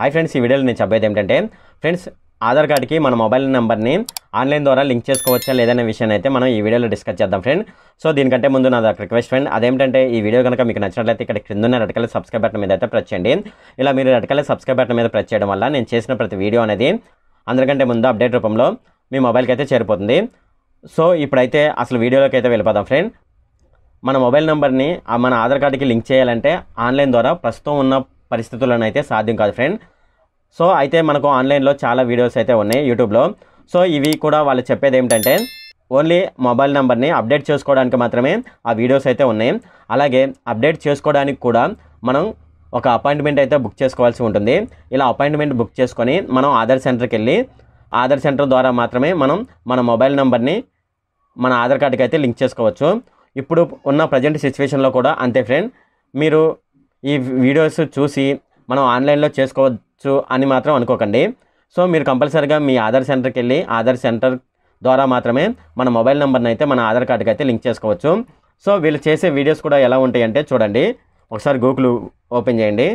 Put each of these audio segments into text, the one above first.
hi friends ఈ వీడియోలో నేను చెప్పేది ఏంటంటే ఫ్రెండ్స్ ఆధార్ కార్డ్కి మన మొబైల్ నెంబర్ని ఆన్లైన్ ద్వారా లింక్ చేసుకోవచ్చా లేదనే విషయాన్ని అయితే మనం ఈ వీడియోలో డిస్కస్ చేద్దాం ఫ్రెండ్ సో దీనికంటే ముందు నా రిక్వెస్ట్ ఫ్రెండ్ అదేంటంటే ఈ వీడియో కనుక మీకు నచ్చినట్లయితే ఇక్కడ క్రింద ఉన్న రెడ్ సబ్స్క్రైబ్ బటన్ మీద అయితే ప్రెస్ చేయండి ఇలా మీరు రెడ్కల్ సబ్స్క్రైబ్ బటన్ మీద ప్రెస్ చేయడం వల్ల నేను చేసిన ప్రతి వీడియో అనేది అందరికంటే ముందు అప్డేట్ రూపంలో మీ మొబైల్కి అయితే చేరిపోతుంది సో ఇప్పుడైతే అసలు వీడియోలోకి అయితే వెళ్ళిపోదాం ఫ్రెండ్ మన మొబైల్ నెంబర్ని మన ఆధార్ కార్డుకి లింక్ చేయాలంటే ఆన్లైన్ ద్వారా ప్రస్తుతం ఉన్న పరిస్థితులను అయితే సాధ్యం కాదు ఫ్రెండ్ సో అయితే మనకు ఆన్లైన్లో చాలా వీడియోస్ అయితే ఉన్నాయి యూట్యూబ్లో సో ఇవి కూడా వాళ్ళు చెప్పేది ఏమిటంటే ఓన్లీ మొబైల్ నెంబర్ని అప్డేట్ చేసుకోవడానికి మాత్రమే ఆ వీడియోస్ అయితే ఉన్నాయి అలాగే అప్డేట్ చేసుకోవడానికి కూడా మనం ఒక అపాయింట్మెంట్ అయితే బుక్ చేసుకోవాల్సి ఉంటుంది ఇలా అపాయింట్మెంట్ బుక్ చేసుకొని మనం ఆధార్ సెంటర్కి వెళ్ళి ఆధార్ సెంటర్ ద్వారా మాత్రమే మనం మన మొబైల్ నెంబర్ని మన ఆధార్ కార్డుకి అయితే లింక్ చేసుకోవచ్చు ఇప్పుడు ఉన్న ప్రజెంట్ సిచ్యువేషన్లో కూడా అంతే ఫ్రెండ్ మీరు ఈ వీడియోస్ చూసి మనం ఆన్లైన్లో చేసుకోవచ్చు అని మాత్రం అనుకోకండి సో మీరు కంపల్సరిగా మీ ఆధార్ సెంటర్కి వెళ్ళి ఆధార్ సెంటర్ ద్వారా మాత్రమే మన మొబైల్ నెంబర్ని అయితే మన ఆధార్ కార్డుకి అయితే లింక్ చేసుకోవచ్చు సో వీళ్ళు చేసే వీడియోస్ కూడా ఎలా ఉంటాయంటే చూడండి ఒకసారి గూగుల్ ఓపెన్ చేయండి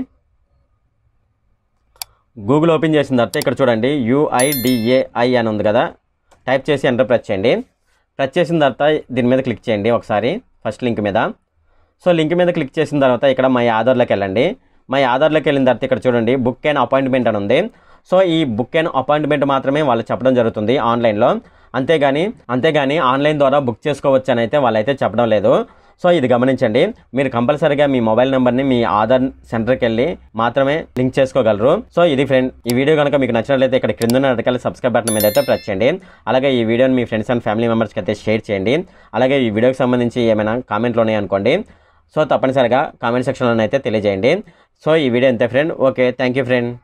గూగుల్ ఓపెన్ చేసిన తర్వాత ఇక్కడ చూడండి యుఐడిఏఐ అని ఉంది కదా టైప్ చేసి ఎంటర్ ప్రెస్ చేయండి ప్రెస్ చేసిన తర్వాత దీని మీద క్లిక్ చేయండి ఒకసారి ఫస్ట్ లింక్ మీద సో లింక్ మీద క్లిక్ చేసిన తర్వాత ఇక్కడ మై ఆధార్లోకి వెళ్ళండి మై ఆధార్లోకి వెళ్ళిన తర్వాత ఇక్కడ చూడండి బుక్ అండ్ అపాయింట్మెంట్ అని ఉంది సో ఈ బుక్ అండ్ అపాయింట్మెంట్ మాత్రమే వాళ్ళు చెప్పడం జరుగుతుంది ఆన్లైన్లో అంతేగాని అంతేగాని ఆన్లైన్ ద్వారా బుక్ చేసుకోవచ్చు అని అయితే వాళ్ళైతే చెప్పడం లేదు సో ఇది గమనించండి మీరు కంపల్సరీగా మీ మొబైల్ నెంబర్ని మీ ఆధార్ సెంటర్కి వెళ్ళి మాత్రమే లింక్ చేసుకోగలరు సో ఇది ఫ్రెండ్ ఈ వీడియో కనుక మీకు నచ్చినట్లయితే ఇక్కడ క్రింద అడగాలి సబ్స్క్రైబ్ బటన్ మీద అయితే ప్రెస్ చేయండి అలాగే ఈ వీడియోని మీ ఫ్రెండ్స్ అండ్ ఫ్యామిలీ మెంబర్స్కి అయితే షేర్ చేయండి అలాగే ఈ వీడియోకి సంబంధించి ఏమైనా కామెంట్లు ఉన్నాయనుకోండి సో తప్పనిసరిగా కామెంట్ సెక్షన్లోనైతే తెలియజేయండి సో ఈ వీడియో అంతే friend okay thank you friend